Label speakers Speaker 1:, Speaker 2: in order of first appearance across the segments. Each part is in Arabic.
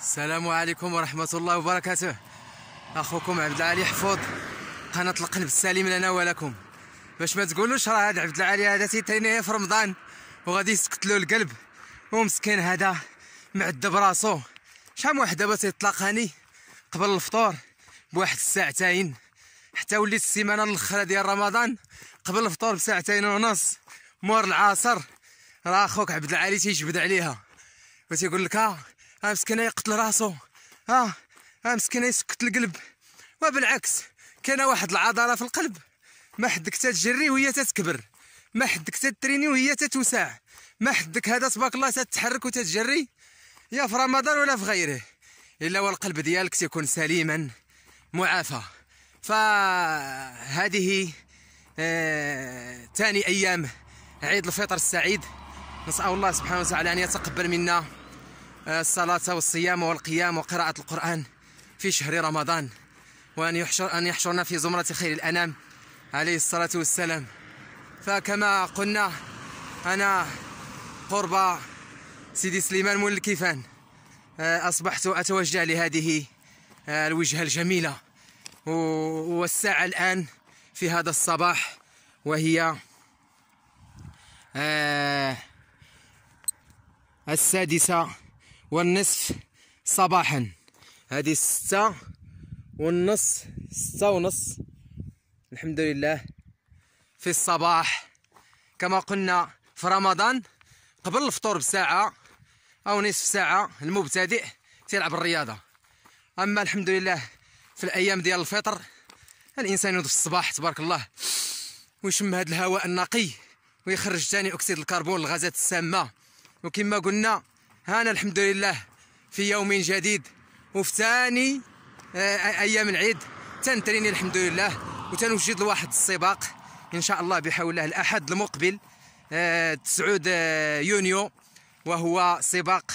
Speaker 1: السلام عليكم ورحمة الله وبركاته أخوكم عبد العالي حفوظ قناة القلب السليم لنا ولكم باش ما تقولوش راه هاد عبد العالي هذا تيتينيه في رمضان وغادي يسكت له القلب ومسكين هذا معذب راسو شحال من واحد دابا تيطلقاني قبل الفطور بواحد الساعتين حتى وليت السيمانه الاخرى ديال رمضان قبل الفطور بساعتين ونص مور العصر راه اخوك عبد العالي تيجبد عليها وتيقول لك آه، ها مسكينه يقتل راسو ها ها مسكينه يسكت القلب وبالعكس كان واحد العضله في القلب ما حدك تتجري وهي تتكبر ما حدك تتريني وهي تتوسع ما حدك هذا تبارك الله تتحرك وتتجري يا في رمضان ولا في غيره الا والقلب ديالك تيكون سليما معافى فهذه آه، ثاني آه... ايام عيد الفطر السعيد نسال الله سبحانه وتعالى ان يتقبل منا الصلاة والصيام والقيام وقراءة القرآن في شهر رمضان وأن يحشر أن يحشرنا في زمرة خير الأنام عليه الصلاة والسلام فكما قلنا أنا قرب سيدي سليمان مول الكيفان آه، أصبحت أتوجه لهذه آه، الوجهة الجميلة والساعة الآن في هذا الصباح وهي آه، السادسة والنصف صباحا هذه ستة والنص ستة ونص الحمد لله في الصباح كما قلنا في رمضان قبل الفطور بساعة أو نصف ساعة المبتدئ تيلعب الرياضة أما الحمد لله في الأيام ديال الفطر الإنسان يوض في الصباح تبارك الله ويشم هذا الهواء النقي ويخرج ثاني أكسيد الكربون الغازات السامة وكما قلنا هانا الحمد لله في يوم جديد وفي ثاني آه، ايام العيد تنتريني الحمد لله وتنوجد لواحد السباق ان شاء الله بحول الله الاحد المقبل 9 آه، آه، يونيو وهو سباق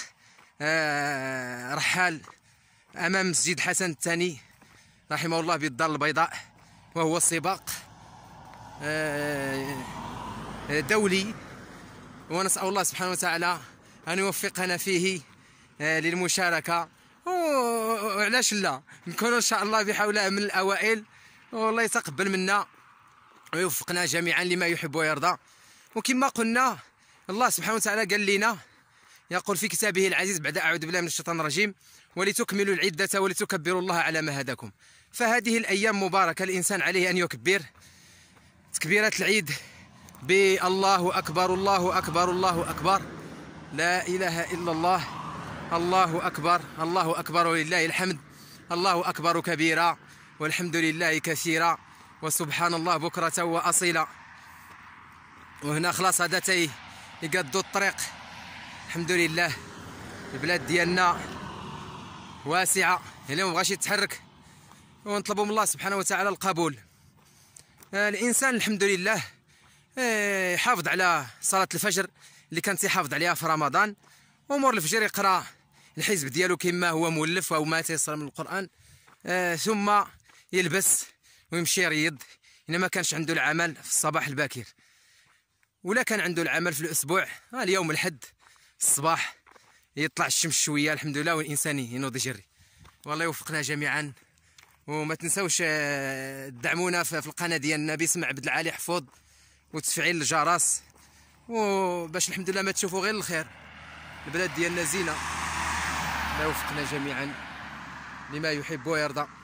Speaker 1: رحال امام مسجد حسن الثاني رحمه الله بالدار البيضاء وهو سباق دولي ونسال الله سبحانه وتعالى أن يوفقنا فيه آه، للمشاركة وعلاش لا نكونوا إن شاء الله بحول من الأوائل والله يتقبل منا ويوفقنا جميعا لما يحب ويرضى وكما قلنا الله سبحانه وتعالى قال لنا يقول في كتابه العزيز بعد أعوذ بالله من الشيطان الرجيم ولتكملوا العدة ولتكبروا الله على ما هداكم فهذه الأيام مباركة الإنسان عليه أن يكبر تكبيرات العيد بالله أكبر الله أكبر الله أكبر لا إله إلا الله الله أكبر الله أكبر ولله الحمد الله أكبر كبيرا والحمد لله كثيرا وسبحان الله بكرة وأصيلا وهنا خلاص هذا تي يقدوا الطريق الحمد لله البلاد ديالنا واسعة اليوم بغاش يتحرك ونطلبوا من الله سبحانه وتعالى القبول آه، الإنسان الحمد لله يحافظ إيه، على صلاة الفجر اللي كان تيحافظ عليها في رمضان ومور الفجر يقرا الحزب ديالو كما هو مولف او ما تيصل من القران إيه، ثم يلبس ويمشي يريض الا ما كانش عنده العمل في الصباح الباكر ولا كان عنده العمل في الاسبوع آه، اليوم الحد الصباح يطلع الشمس شويه الحمد لله والانسان ينوض يجري والله يوفقنا جميعا وما تنساوش آه، تدعمونا في القناه ديالنا باسم عبد العالي حفوظ وتفعيل الجرس وباش الحمد لله ما تشوفوا غير الخير البلاد ديالنا زينه الله يوفقنا جميعا لما يحب ويرضى